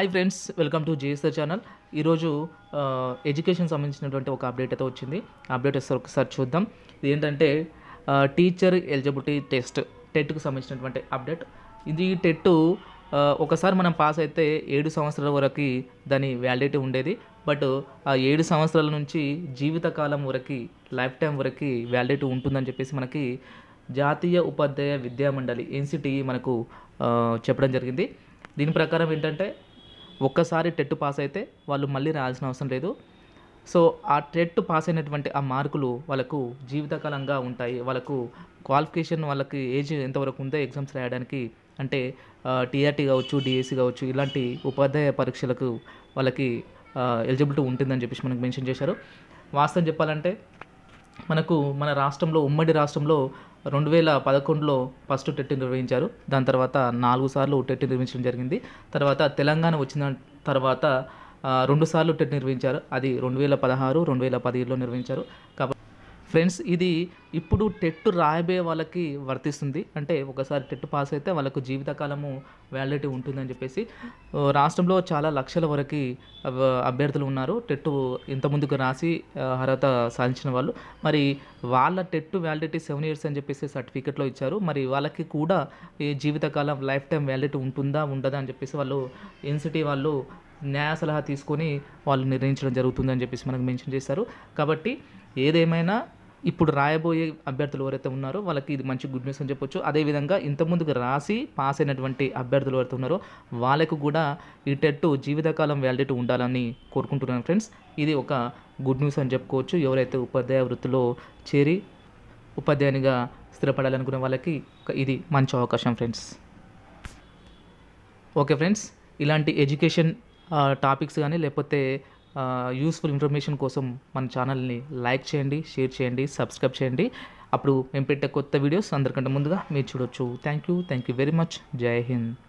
hi friends welcome to JSR channel ఈరోజు education సంబంధించినటువంటి ఒక అప్డేట్ అయితే వచ్చింది అప్డేట్ వస్తారు ఒకసారి చూద్దాం ఇది ఏంటంటే టీచర్ ఎలిజిబిలిటీ టెస్ట్ టెట్కు సంబంధించినటువంటి అప్డేట్ ఇది టెట్ ఒకసారి మనం పాస్ అయితే ఏడు సంవత్సరాల వరకు దాని వ్యాలిడిటీ ఉండేది బట్ ఆ ఏడు సంవత్సరాల నుంచి జీవితకాలం వరకు లైఫ్ టైం వరకు వ్యాలిడిటీ ఉంటుందని చెప్పేసి మనకి జాతీయ ఉపాధ్యాయ విద్యా మండలి ఎన్సిటిఈ e మనకు చెప్పడం జరిగింది దీని ప్రకారం ఏంటంటే ఒక్కసారి టెట్ పాస్ అయితే వాళ్ళు మళ్ళీ రావాల్సిన అవసరం లేదు సో ఆ టెట్ పాస్ అయినటువంటి ఆ మార్కులు వాళ్ళకు జీవితకాలంగా ఉంటాయి వాళ్ళకు క్వాలిఫికేషన్ వాళ్ళకి ఏజ్ ఎంతవరకు ఉందో ఎగ్జామ్స్ రాయడానికి అంటే టీఆర్టీ కావచ్చు డిఎస్సి కావచ్చు ఇలాంటి ఉపాధ్యాయ పరీక్షలకు వాళ్ళకి ఎలిజిబిలిటీ ఉంటుందని చెప్పేసి మనకు మెన్షన్ చేశారు వాస్తవం చెప్పాలంటే మనకు మన రాష్ట్రంలో ఉమ్మడి రాష్ట్రంలో రెండు వేల పదకొండులో ఫస్ట్ టెట్ నిర్వహించారు దాని తర్వాత నాలుగు సార్లు టెట్ నిర్వహించడం జరిగింది తర్వాత తెలంగాణ వచ్చిన తర్వాత రెండు సార్లు టెట్ నిర్వహించారు అది రెండు వేల పదహారు రెండు వేల పదిహేడులో నిర్వహించారు కాబట్టి ఫ్రెండ్స్ ఇది ఇప్పుడు టెట్ రాయబోయే వాళ్ళకి వర్తిస్తుంది అంటే ఒకసారి టెట్ పాస్ అయితే వాళ్ళకు జీవితకాలము వ్యాలిడిటీ ఉంటుందని చెప్పేసి రాష్ట్రంలో చాలా లక్షల వరకు అభ్యర్థులు ఉన్నారు టెట్ ముందుకు రాసి అర్హత సాధించిన వాళ్ళు మరి వాళ్ళ టెట్ వ్యాలిడిటీ సెవెన్ ఇయర్స్ అని చెప్పేసి సర్టిఫికెట్లో ఇచ్చారు మరి వాళ్ళకి కూడా ఈ జీవితకాలం లైఫ్ టైం వ్యాలిడిటీ ఉంటుందా ఉండదా అని చెప్పేసి వాళ్ళు ఎన్సిటీ వాళ్ళు న్యాయ సలహా తీసుకొని వాళ్ళు నిర్ణయించడం జరుగుతుందని చెప్పేసి మనకు మెన్షన్ చేశారు కాబట్టి ఏదేమైనా ఇప్పుడు రాయబోయే అభ్యర్థులు ఎవరైతే ఉన్నారో వాళ్ళకి ఇది మంచి గుడ్ న్యూస్ అని చెప్పొచ్చు అదేవిధంగా ఇంతకుముందుకు రాసి పాస్ అయినటువంటి అభ్యర్థులు ఎవరైతే ఉన్నారో వాళ్ళకు కూడా ఈ టెట్ జీవితకాలం వ్యాలిడిటీ ఉండాలని కోరుకుంటున్నాను ఫ్రెండ్స్ ఇది ఒక గుడ్ న్యూస్ అని చెప్పుకోవచ్చు ఎవరైతే ఉపాధ్యాయ వృత్తిలో చేరి ఉపాధ్యాయునిగా స్థిరపడాలనుకునే వాళ్ళకి ఇది మంచి అవకాశం ఫ్రెండ్స్ ఓకే ఫ్రెండ్స్ ఇలాంటి ఎడ్యుకేషన్ టాపిక్స్ కానీ లేకపోతే యూస్ఫుల్ ఇన్ఫర్మేషన్ కోసం మన ఛానల్ని లైక్ చేయండి షేర్ చేయండి సబ్స్క్రైబ్ చేయండి అప్పుడు మేము పెట్టే కొత్త వీడియోస్ అందరికంటే ముందుగా మీరు చూడొచ్చు thank you thank you very much Jai Hind